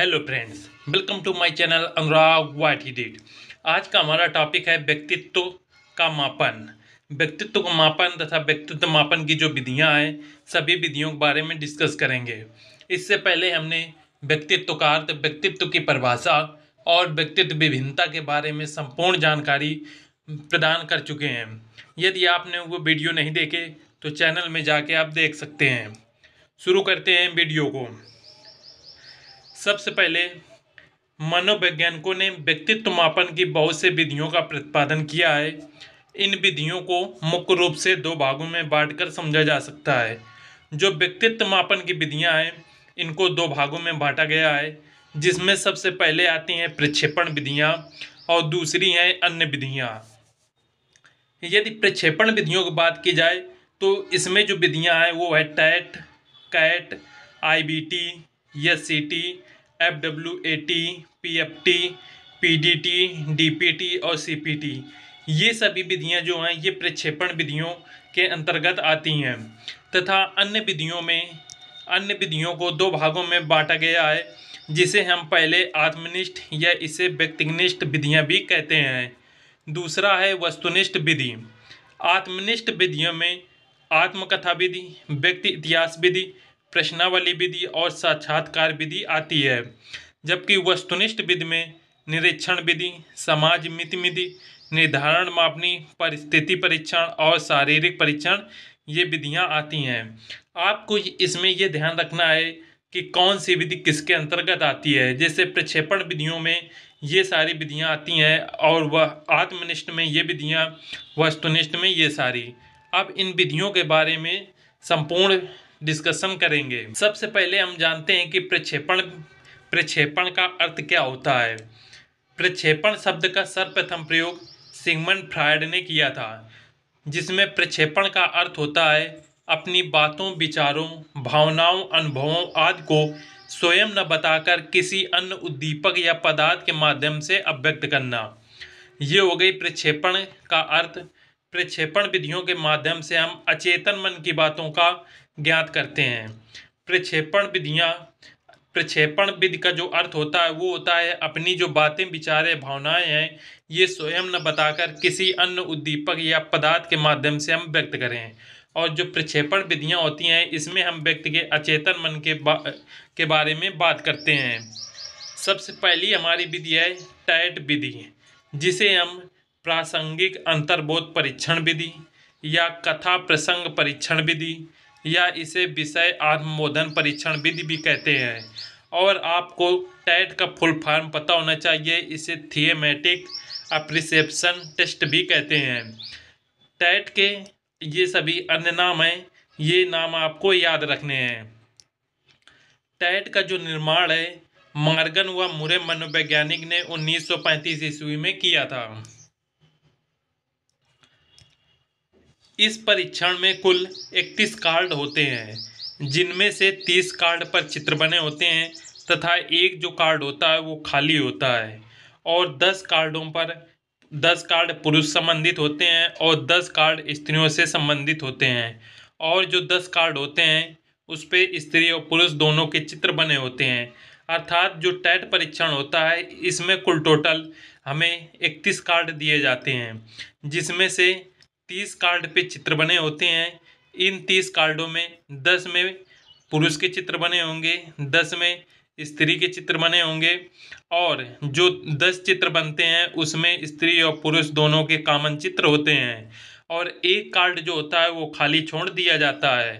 hello friends welcome to my channel Anurag what he did आज का हमारा टॉपिक है व्यक्तित्व का मापन व्यक्तित्व का मापन तथा व्यक्तित्व मापन की जो विधियां हैं सभी विधियों के बारे में डिस्कस करेंगे इससे पहले हमने व्यक्तित्व का अर्थ व्यक्तित्व की परिभाषा और व्यक्तित्व विभिन्नता के बारे में संपूर्ण जानकारी प्रदान कर चुके हैं यदि आपने वो वीडियो नहीं देखे तो चैनल में जाके आप देख सकते हैं शुरू करते हैं वीडियो को सबसे पहले मनोवैज्ञानिकों ने व्यक्तित्व मापन की बहुत से विधियों का प्रतिपादन किया है इन विधियों को मुख्य रूप से दो भागों में बांटकर समझा जा सकता है जो व्यक्तित्व मापन की विधियां हैं इनको दो भागों में बांटा गया है जिसमें सबसे पहले आती हैं प्रक्षेपण विधियां और दूसरी हैं अन्य विधियां यदि प्रक्षेपण विधियों की बात की जाए तो इसमें जो विधियाँ हैं वो है TAT CAT I C T F W A T P F T P D T D P T और सी पी टी ये सभी विधियाँ जो हैं ये प्रक्षेपण विधियों के अंतर्गत आती हैं तथा अन्य विधियों में अन्य विधियों को दो भागों में बांटा गया है जिसे हम पहले आत्मनिष्ठ या इसे व्यक्तिनिष्ठ विधियाँ भी कहते हैं दूसरा है वस्तुनिष्ठ विधि आत्मनिष्ठ विधियों में आत्मकथा विधि व्यक्ति इतिहास विधि प्रश्नावली विधि और साक्षात्कार विधि आती है जबकि वस्तुनिष्ठ विधि में निरीक्षण विधि समाज मित विधि निर्धारण मापनी परिस्थिति परीक्षण और शारीरिक परीक्षण ये विधियाँ आती हैं आपको इसमें यह ध्यान रखना है कि कौन सी विधि किसके अंतर्गत आती है जैसे प्रक्षेपण विधियों में ये सारी विधियाँ आती हैं और वह आत्मनिष्ठ में ये विधियाँ वस्तुनिष्ठ में ये सारी अब इन विधियों के बारे में संपूर्ण डिस्कशन करेंगे सबसे पहले हम जानते हैं कि प्रक्षेपण प्रक्षेपण का अर्थ क्या होता है प्रक्षेपण शब्द का सर्वप्रथम प्रयोग सिगमन फ्रायड ने किया था जिसमें प्रक्षेपण का अर्थ होता है अपनी बातों विचारों भावनाओं अनुभवों आदि को स्वयं न बताकर किसी अन्य उद्दीपक या पदार्थ के माध्यम से अभ्यक्त करना ये हो गई प्रक्षेपण का अर्थ प्रक्षेपण विधियों के माध्यम से हम अचेतन मन की बातों का ज्ञात करते हैं प्रक्षेपण विधियाँ प्रक्षेपण विधि का जो अर्थ होता है वो होता है अपनी जो बातें विचारें भावनाएं हैं ये स्वयं न बताकर किसी अन्य उद्दीपक या पदार्थ के माध्यम से हम व्यक्त करें और जो प्रक्षेपण विधियाँ होती हैं इसमें हम व्यक्ति के अचेतन मन के बा, के बारे में बात करते हैं सबसे पहली हमारी विधि है टैट विधि जिसे हम प्रासंगिक अंतर्बोध परीक्षण विधि या कथा प्रसंग परीक्षण विधि या इसे विषय आत्मबोधन परीक्षण विधि भी कहते हैं और आपको टैट का फुल फॉर्म पता होना चाहिए इसे थिएमेटिक अप्रिसेप्शन टेस्ट भी कहते हैं टैट के ये सभी अन्य नाम हैं ये नाम आपको याद रखने हैं टैट का जो निर्माण है मार्गन व मुरे मनोवैज्ञानिक ने 1935 ईस्वी में किया था इस परीक्षण में कुल इकतीस कार्ड होते हैं जिनमें से तीस कार्ड पर चित्र बने होते हैं तथा एक जो कार्ड होता है वो खाली होता है और दस कार्डों पर दस कार्ड पुरुष संबंधित होते हैं और दस कार्ड स्त्रियों से संबंधित होते हैं और जो दस कार्ड होते हैं उस पर स्त्री और पुरुष दोनों के चित्र बने होते हैं अर्थात जो टैट परीक्षण होता है इसमें कुल टोटल हमें इकतीस कार्ड दिए जाते हैं जिसमें से तीस कार्ड पे चित्र बने होते हैं इन तीस कार्डों में दस में पुरुष के चित्र बने होंगे दस में स्त्री के चित्र बने होंगे और जो दस चित्र बनते हैं उसमें स्त्री और पुरुष दोनों के कामन चित्र होते हैं और एक कार्ड जो होता है वो खाली छोड़ दिया जाता है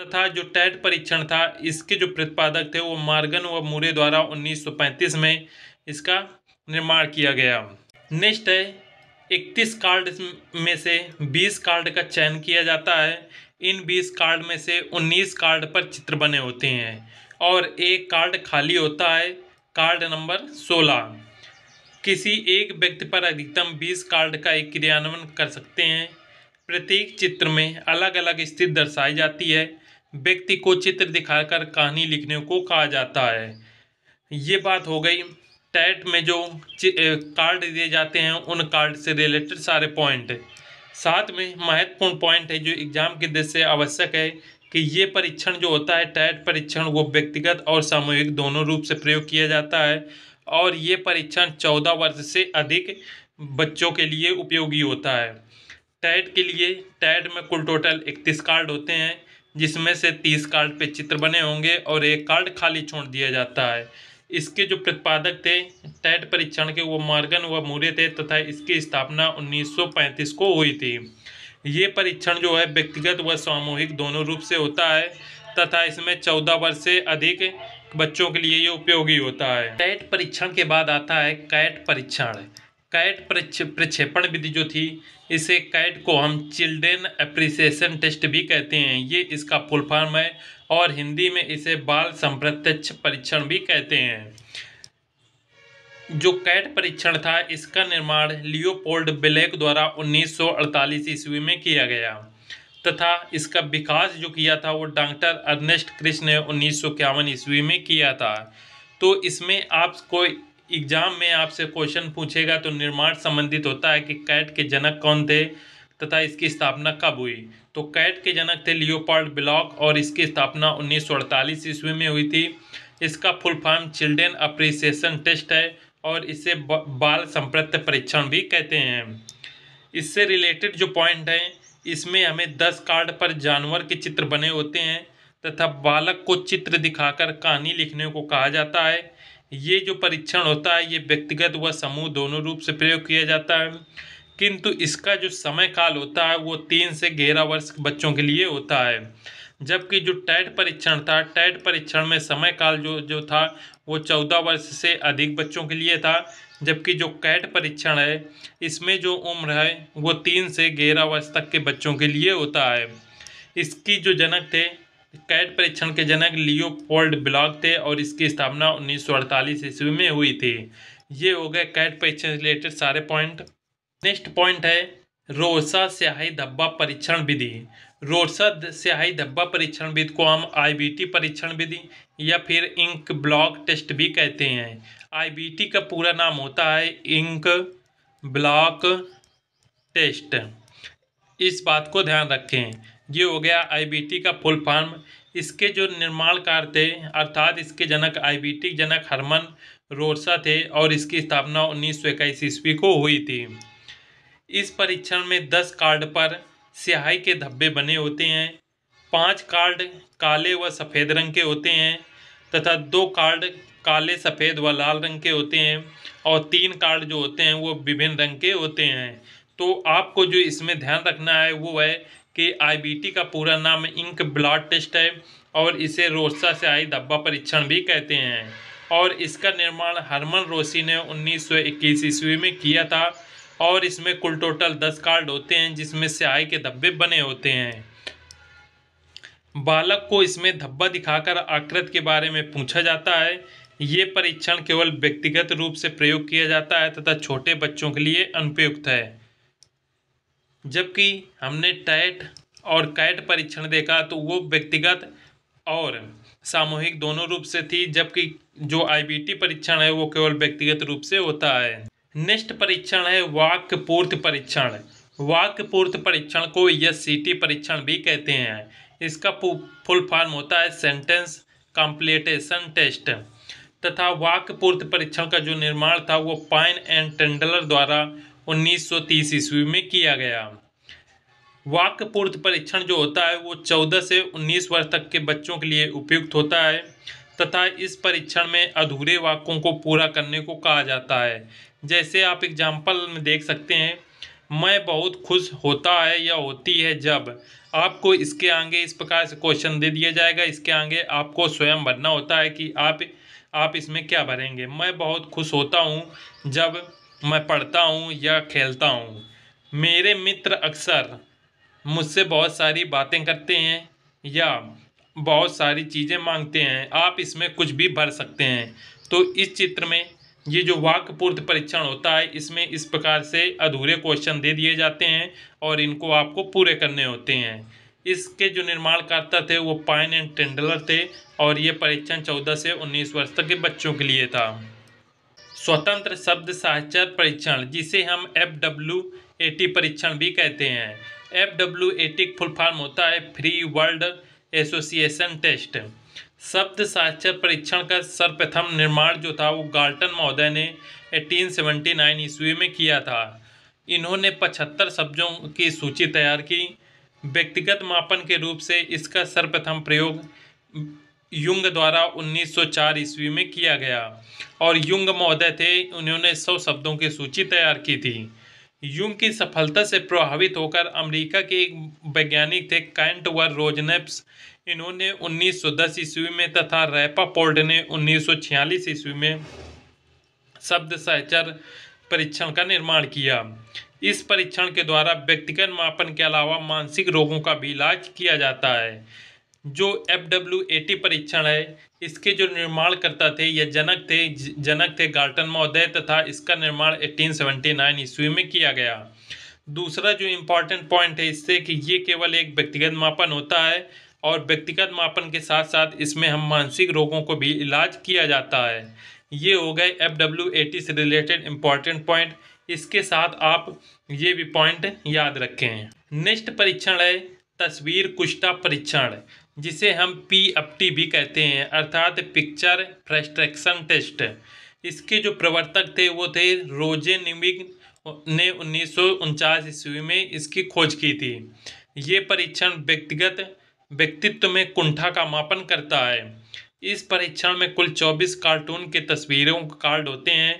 तथा जो टैट परीक्षण था इसके जो प्रतिपादक थे वो मार्गन व मूरे द्वारा 1935 में इसका निर्माण किया गया नेक्स्ट है इकतीस कार्ड में से बीस कार्ड का चयन किया जाता है इन बीस कार्ड में से उन्नीस कार्ड पर चित्र बने होते हैं और एक कार्ड खाली होता है कार्ड नंबर सोलह किसी एक व्यक्ति पर अधिकतम बीस कार्ड का एक क्रियान्वयन कर सकते हैं प्रत्येक चित्र में अलग अलग स्थिति दर्शाई जाती है व्यक्ति को चित्र दिखाकर कहानी लिखने को कहा जाता है ये बात हो गई टैट में जो कार्ड दिए जाते हैं उन कार्ड से रिलेटेड सारे पॉइंट साथ में महत्वपूर्ण पॉइंट है जो एग्जाम के दृष्टि से आवश्यक है कि ये परीक्षण जो होता है टैट परीक्षण वो व्यक्तिगत और सामूहिक दोनों रूप से प्रयोग किया जाता है और ये परीक्षण चौदह वर्ष से अधिक बच्चों के लिए उपयोगी होता है टैट के लिए टैट में कुल टोटल इकतीस कार्ड होते हैं जिसमें से तीस कार्ड पे चित्र बने होंगे और एक कार्ड खाली छोड़ दिया जाता है इसके जो प्रतिपादक थे टैट परीक्षण के वो मार्गन व मूरे थे तथा इसकी स्थापना 1935 को हुई थी ये परीक्षण जो है व्यक्तिगत व सामूहिक दोनों रूप से होता है तथा इसमें चौदह वर्ष से अधिक बच्चों के लिए ये उपयोगी होता है टैट परीक्षण के बाद आता है कैट परीक्षण कैट प्रक्षेपण विधि जो थी इसे कैट को हम चिल्ड्रेन अप्रिसिएशन टेस्ट भी कहते हैं ये इसका फुल फॉर्म है और हिंदी में इसे बाल संप्रत्यक्ष परीक्षण भी कहते हैं जो कैट परीक्षण था इसका निर्माण लियोपोल्ड ब्लैक द्वारा 1948 ईस्वी में किया गया तथा इसका विकास जो किया था वो डॉक्टर अर्नेस्ट कृष्ण ने उन्नीस ईस्वी में किया था तो इसमें आपको एग्जाम में आपसे क्वेश्चन पूछेगा तो निर्माण संबंधित होता है कि कैट के जनक कौन थे तथा इसकी स्थापना कब हुई तो कैट के जनक थे लियोपार्ड ब्लॉक और इसकी स्थापना उन्नीस सौ अड़तालीस ईस्वी में हुई थी इसका full form children appreciation test है और इसे बाल संप्रत्य परीक्षण भी कहते हैं इससे रिलेटेड जो पॉइंट हैं इसमें हमें दस कार्ड पर जानवर के चित्र बने होते हैं तथा बालक को चित्र दिखाकर कहानी लिखने को कहा जाता है ये जो परीक्षण होता है ये व्यक्तिगत व समूह दोनों रूप से प्रयोग किया जाता है किंतु इसका जो समय काल होता है वो तीन से ग्यारह वर्ष बच्चों के लिए होता है जबकि जो टैट परीक्षण था टैट परीक्षण में समय काल जो जो था वो चौदह वर्ष से अधिक बच्चों के लिए था जबकि जो कैट परीक्षण है इसमें जो उम्र है वो तीन से ग्यारह वर्ष तक के बच्चों के लिए होता है इसकी जो जनक थे कैट परीक्षण के जनक लियोपोल्ड ब्लॉक थे और इसकी स्थापना उन्नीस सौ अड़तालीस ईस्वी में हुई थी ये हो गए कैट परीक्षण रिलेटेड सारे पॉइंट नेक्स्ट पॉइंट है रोसा स्याही धब्बा परीक्षण विधि रोसा स्याही धब्बा परीक्षण विधि को हम आईबीटी परीक्षण विधि या फिर इंक ब्लॉक टेस्ट भी कहते हैं आईबीटी का पूरा नाम होता है इंक ब्लॉक टेस्ट इस बात को ध्यान रखें ये हो गया आईबीटी का फुल फॉर्म इसके जो निर्माण कार्य थे अर्थात इसके जनक आईबीटी जनक हरमन रोसा थे और इसकी स्थापना उन्नीस सौ इक्कीस ईस्वी को हुई थी इस परीक्षण में दस कार्ड पर स्याही के धब्बे बने होते हैं पांच कार्ड काले व सफ़ेद रंग के होते हैं तथा दो कार्ड काले सफ़ेद व लाल रंग के होते हैं और तीन कार्ड जो होते हैं वो विभिन्न रंग के होते हैं तो आपको जो इसमें ध्यान रखना है वो है कि आईबीटी का पूरा नाम इंक ब्लड टेस्ट है और इसे रोसा से आई धब्बा परीक्षण भी कहते हैं और इसका निर्माण हरमन रोसी ने उन्नीस ईस्वी में किया था और इसमें कुल टोटल दस कार्ड होते हैं जिसमें से आई के धब्बे बने होते हैं बालक को इसमें धब्बा दिखाकर आकृत के बारे में पूछा जाता है ये परीक्षण केवल व्यक्तिगत रूप से प्रयोग किया जाता है तथा छोटे बच्चों के लिए अनुपयुक्त है जबकि हमने टैट और कैट परीक्षण देखा तो वो व्यक्तिगत और सामूहिक दोनों रूप से थी जबकि जो आईबीटी परीक्षण है वो केवल व्यक्तिगत रूप से होता है नेक्स्ट परीक्षण है वाक्य पूर्त परीक्षण वाक्य पूर्त परीक्षण को एस e परीक्षण भी कहते हैं इसका फुल फॉर्म होता है सेंटेंस कॉम्प्लेटेशन टेस्ट तथा वाक्य पूर्त परीक्षण का जो निर्माण था वो पाइन एंड टेंडलर द्वारा 1930 ईस्वी में किया गया वाक्य पूर्त परीक्षण जो होता है वो 14 से 19 वर्ष तक के बच्चों के लिए उपयुक्त होता है तथा इस परीक्षण में अधूरे वाक्यों को पूरा करने को कहा जाता है जैसे आप एग्जाम्पल में देख सकते हैं मैं बहुत खुश होता है या होती है जब आपको इसके आगे इस प्रकार से क्वेश्चन दे दिया जाएगा इसके आगे आपको स्वयं भरना होता है कि आप आप इसमें क्या भरेंगे मैं बहुत खुश होता हूँ जब मैं पढ़ता हूँ या खेलता हूँ मेरे मित्र अक्सर मुझसे बहुत सारी बातें करते हैं या बहुत सारी चीज़ें मांगते हैं आप इसमें कुछ भी भर सकते हैं तो इस चित्र में ये जो वाक्य परीक्षण होता है इसमें इस प्रकार से अधूरे क्वेश्चन दे दिए जाते हैं और इनको आपको पूरे करने होते हैं इसके जो निर्माणकर्ता थे वो पाइन एंड टेंडलर थे और ये परीक्षण चौदह से उन्नीस वर्ष तक के बच्चों के लिए था स्वतंत्र शब्द साहचर परीक्षण जिसे हम एफ डब्ल्यू ए टी परीक्षण भी कहते हैं F W A T full form होता है फ्री वर्ल्ड एसोसिएशन टेस्ट शब्द साक्षर परीक्षण का सर्वप्रथम निर्माण जो था वो गार्टन महोदय ने 1879 ईस्वी में किया था इन्होंने 75 शब्दों की सूची तैयार की व्यक्तिगत मापन के रूप से इसका सर्वप्रथम प्रयोग युंग द्वारा 1904 ईस्वी में किया गया और युंग महोदय थे उन्होंने सौ शब्दों की सूची तैयार की थी युंग की सफलता से प्रभावित होकर अमेरिका के एक वैज्ञानिक थे कैंट व रोजनेप्स इन्होंने 1910 ईस्वी में तथा पोल्ड ने 1946 ईस्वी में शब्द सहचर परीक्षण का निर्माण किया इस परीक्षण के द्वारा व्यक्तिगत मापन के अलावा मानसिक रोगों का भी इलाज किया जाता है जो एफ डब्ल्यू टी परीक्षण है इसके जो निर्माणकर्ता थे यह जनक थे जनक थे गार्टन महोदय तथा इसका निर्माण 1879 ईस्वी में किया गया दूसरा जो इम्पॉर्टेंट पॉइंट है इससे कि ये केवल एक व्यक्तिगत मापन होता है और व्यक्तिगत मापन के साथ साथ इसमें हम मानसिक रोगों को भी इलाज किया जाता है ये हो गए एफ डब्ल्यू ए टी से रिलेटेड इम्पॉर्टेंट पॉइंट इसके साथ आप ये भी पॉइंट याद रखें नेक्स्ट परीक्षण है तस्वीर कुश्ता परीक्षण जिसे हम पी एफ टी भी कहते हैं अर्थात पिक्चर फ्रेस्ट्रेक्शन टेस्ट इसके जो प्रवर्तक थे वो थे रोजे निमिग ने उन्नीस ईस्वी में इसकी खोज की थी ये परीक्षण व्यक्तिगत व्यक्तित्व में कुंठा का मापन करता है इस परीक्षण में कुल 24 कार्टून के तस्वीरों कार्ड होते हैं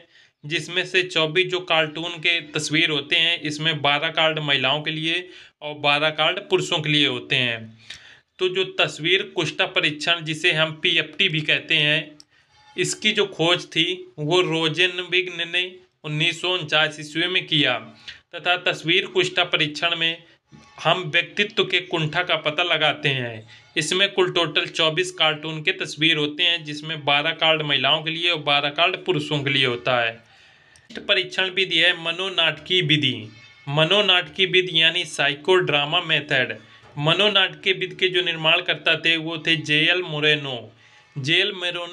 जिसमें से 24 जो कार्टून के तस्वीर होते हैं इसमें 12 कार्ड महिलाओं के लिए और 12 कार्ड पुरुषों के लिए होते हैं तो जो तस्वीर कुष्ठा परीक्षण जिसे हम पी भी कहते हैं इसकी जो खोज थी वो रोजन विग्न ने उन्नीस ईस्वी में किया तथा तस्वीर कुष्ठा परीक्षण में हम व्यक्तित्व के कुंठा का पता लगाते हैं इसमें कुल टोटल 24 कार्टून के तस्वीर होते हैं जिसमें 12 कार्ड महिलाओं के लिए और 12 कार्ड पुरुषों के लिए होता है परीक्षण विधि है मनोनाटकीय विधि मनोनाटकीय विधि यानी साइको ड्रामा मेथड मनोनाटकीय विधि के जो निर्माण करता थे वो थे J L Moreno J L Moreno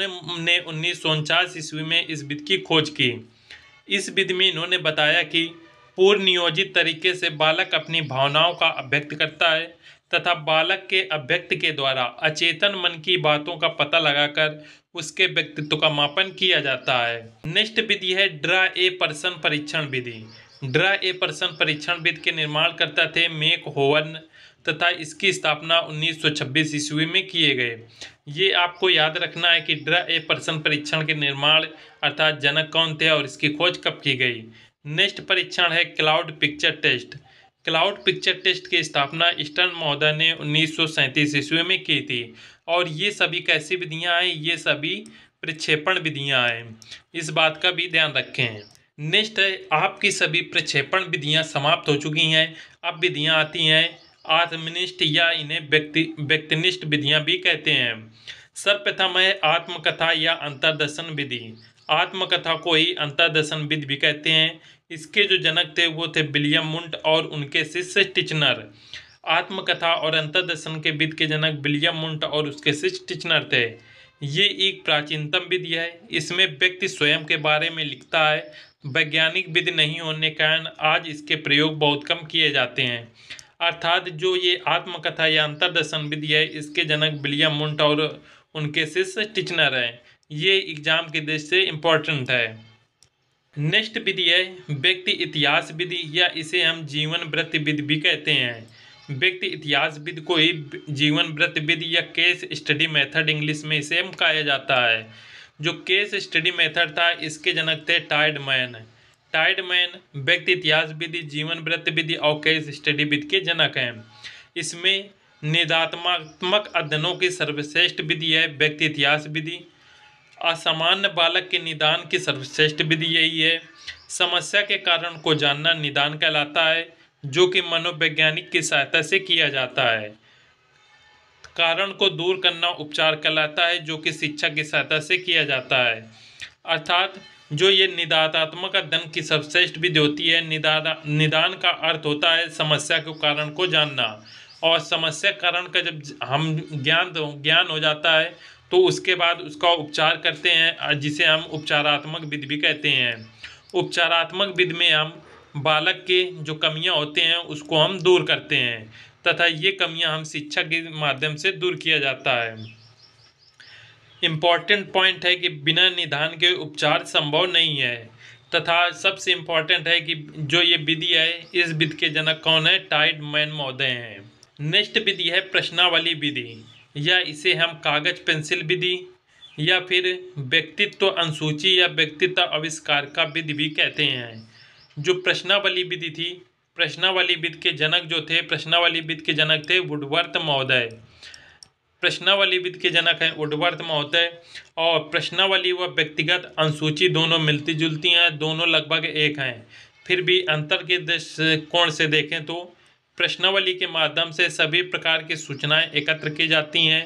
ने उन्नीस ईस्वी में इस विधि की खोज की इस विधि में इन्होंने बताया कि पूर्व नियोजित तरीके से बालक अपनी भावनाओं का अभ्यक्त करता है तथा बालक के अभ्यक्त के द्वारा अचेतन मन की बातों का पता लगाकर उसके व्यक्तित्व का मापन किया जाता है नेक्स्ट विधि है ड्रा ए पर्सन परीक्षण विधि ड्रा ए पर्सन परीक्षण विधि के निर्माण करता थे मेक होवन तथा इसकी स्थापना 1926 ईस्वी में किए गए ये आपको याद रखना है कि ड्रा ए पर्सन परीक्षण के निर्माण अर्थात जनक कौन थे और इसकी खोज कब की गई नेक्स्ट परीक्षण है cloud picture test cloud picture test की स्थापना ईस्टर्न महोदय ने उन्नीस ईस्वी में की थी और ये सभी कैसी विधियाँ हैं ये सभी प्रक्षेपण विधियाँ हैं इस बात का भी ध्यान रखें नेक्स्ट है आपकी सभी प्रक्षेपण विधियाँ समाप्त हो चुकी हैं अब विधियाँ आती हैं आत्मनिष्ठ या इन्हें व्यक्ति व्यक्तिनिष्ठ विधियाँ भी कहते हैं सर्वप्रथम है आत्मकथा या अंतर्दर्शन विधि आत्मकथा को ही अंतर्दर्शन विधि भी कहते हैं इसके जो जनक थे वो थे विलियम मुंट और उनके शिष्य टिचनर आत्मकथा और अंतर्दर्शन के विद के जनक विलियम मुंट और उसके शिष्य टिचनर थे ये एक प्राचीनतम विधि है इसमें व्यक्ति स्वयं के बारे में लिखता है वैज्ञानिक विधि नहीं होने के कारण आज इसके प्रयोग बहुत कम किए जाते हैं अर्थात जो ये आत्मकथा या अंतर्दर्शन विधि है इसके जनक विलियम मुंट और उनके शिष्य टिचनर हैं ये एग्ज़ाम की दृष्टि से इम्पोर्टेंट है नेक्स्ट विधि है व्यक्ति इतिहास विधि या इसे हम जीवन व्रत विधि भी कहते हैं व्यक्ति इतिहास विधि को ही जीवन व्रत विधि या केस स्टडी मेथड इंग्लिश में इसे हम कहा जाता है जो केस स्टडी मेथड था इसके जनक थे टाइड मैन टाइड मैन व्यक्ति इतिहास विधि जीवन व्रत विधि और केस स्टडी विधि के जनक हैं इसमें निदात्मात्मक अध्ययनों की सर्वश्रेष्ठ विधि है व्यक्ति इतिहास विधि असामान्य बालक के निदान की सर्वश्रेष्ठ विधि यही है समस्या के कारण को जानना निदान कहलाता है जो कि मनोवैज्ञानिक की सहायता से किया जाता है कारण को दूर करना उपचार कहलाता है जो कि शिक्षा की सहायता से किया जाता है अर्थात जो ये निदातात्मक अध्ययन की सर्वश्रेष्ठ विधि होती है निदान निदान का अर्थ होता है समस्या के कारण को जानना और समस्या कारण का जब हम ज्ञान ज्ञान हो जाता है तो उसके बाद उसका उपचार करते हैं जिसे हम उपचारात्मक विधि भी कहते हैं उपचारात्मक विध में हम बालक के जो कमियां होते हैं उसको हम दूर करते हैं तथा ये कमियां हम शिक्षा के माध्यम से दूर किया जाता है इम्पॉर्टेंट पॉइंट है कि बिना निदान के उपचार संभव नहीं है तथा सबसे इम्पॉर्टेंट है कि जो ये विधि है इस विधि के जनक कौन है टाइड मैन महोदय हैं नेक्स्ट विधि है प्रश्नावली विधि या इसे हम कागज पेंसिल विधि या फिर व्यक्तित्व अनुसूची या व्यक्तित्व आविष्कार का विधि भी कहते हैं जो प्रश्नावली विधि थी प्रश्नावली विधि के जनक जो थे प्रश्नावली विधि के जनक थे वुडवर्थ महोदय प्रश्नावली विद के जनक हैं उडवर्थ महोदय और प्रश्नावली व व्यक्तिगत अनुसूची दोनों मिलती जुलती हैं दोनों लगभग एक हैं फिर भी अंतर के दृष्टिकोण से देखें तो प्रश्नावली के माध्यम से सभी प्रकार की सूचनाएं एकत्र की जाती हैं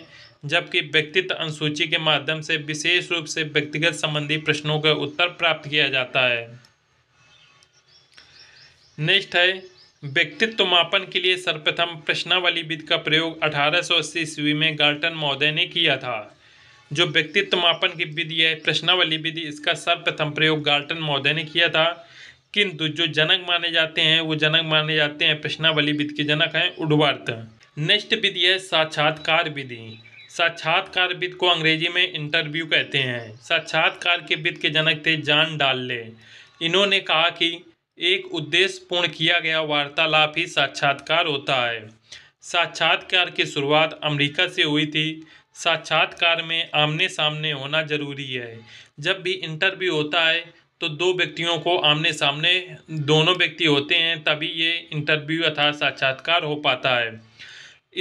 जबकि व्यक्तित्व अनुसूची के माध्यम से विशेष रूप से व्यक्तिगत संबंधी प्रश्नों का उत्तर प्राप्त किया जाता है नेक्स्ट है व्यक्तित्व मापन के लिए सर्वप्रथम प्रश्नावली विधि का प्रयोग अस्सी ईस्वी में गार्टन महोदय ने किया था जो व्यक्तित्व मापन की विधि है प्रश्नावली विधि इसका सर्वप्रथम प्रयोग गाल्टन महोदय ने किया था किंतु जो जनक माने जाते हैं वो जनक माने जाते हैं प्रश्नावली विधि के जनक हैं उर्वर्त नेक्स्ट विधि है साक्षात्कार विधि साक्षात्कार विद को अंग्रेजी में इंटरव्यू कहते हैं साक्षात्कार के विद के जनक थे जान डाले इन्होंने कहा कि एक उद्देश्य पूर्ण किया गया वार्तालाप ही साक्षात्कार होता है साक्षात्कार की शुरुआत अमेरिका से हुई थी साक्षात्कार में आमने सामने होना जरूरी है जब भी इंटरव्यू होता है तो दो व्यक्तियों को आमने सामने दोनों व्यक्ति होते हैं तभी ये इंटरव्यू अथवा साक्षात्कार हो पाता है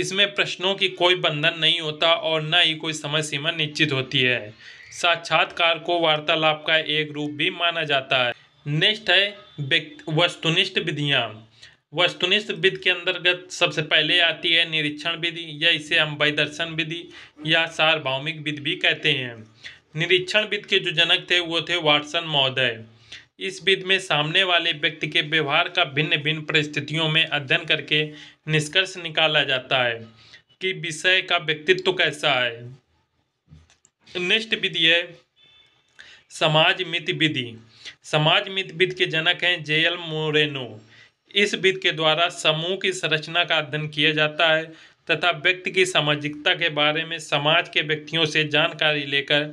इसमें प्रश्नों की कोई बंधन नहीं होता और न ही कोई समय सीमा निश्चित होती है साक्षात्कार को वार्तालाप का एक रूप भी माना जाता है नेक्स्ट है वस्तुनिष्ठ विधियाँ वस्तुनिष्ठ विधि के अंतर्गत सबसे पहले आती है निरीक्षण विधि या इसे हम वैदर्शन विधि या सार्वभौमिक विधि भी कहते हैं निरीक्षण विद के जो जनक थे वो थे वाटसन महोदय इस विद में सामने वाले व्यक्ति के व्यवहार का भिन्न भिन्न परिस्थितियों में अध्ययन करके निष्कर्ष निकाला जाता है कि विषय का व्यक्तित्व तो कैसा है नेक्स्ट विधि है समाज मित विधि समाज मित विद के जनक हैं जेएल मोरेनो इस विद के द्वारा समूह की संरचना का अध्ययन किया जाता है तथा व्यक्ति की सामाजिकता के बारे में समाज के व्यक्तियों से जानकारी लेकर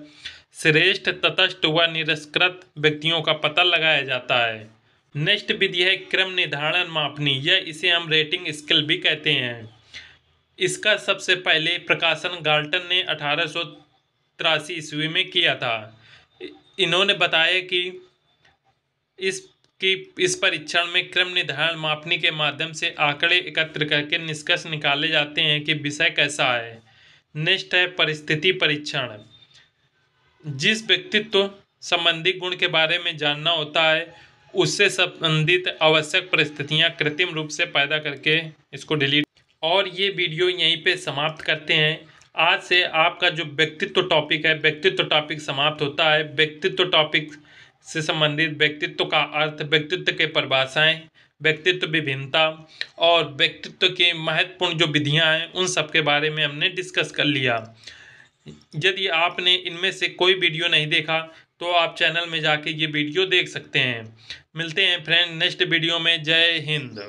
श्रेष्ठ तटस्थ व निरस्कृत व्यक्तियों का पता लगाया जाता है नेक्स्ट विधि है क्रम निर्धारण मापनी यह इसे हम रेटिंग स्किल भी कहते हैं इसका सबसे पहले प्रकाशन गाल्टन ने अठारह सौ ईस्वी में किया था इन्होंने बताया कि इस कि इस परीक्षण में क्रम निर्धारण मापने के माध्यम से आंकड़े एकत्र करके निष्कर्ष निकाले जाते हैं कि विषय कैसा है नेक्स्ट है परिस्थिति परीक्षण जिस व्यक्तित्व संबंधी गुण के बारे में जानना होता है उससे संबंधित आवश्यक परिस्थितियां कृत्रिम रूप से पैदा करके इसको डिलीट और ये वीडियो यहीं पे समाप्त करते हैं आज से आपका जो व्यक्तित्व टॉपिक है व्यक्तित्व टॉपिक समाप्त होता है व्यक्तित्व टॉपिक से संबंधित व्यक्तित्व का अर्थ व्यक्तित्व के परिभाषाएँ व्यक्तित्व विभिन्नता और व्यक्तित्व के महत्वपूर्ण जो विधियाँ हैं उन सब के बारे में हमने डिस्कस कर लिया यदि आपने इनमें से कोई वीडियो नहीं देखा तो आप चैनल में जाके ये वीडियो देख सकते हैं मिलते हैं फ्रेंड नेक्स्ट वीडियो में जय हिंद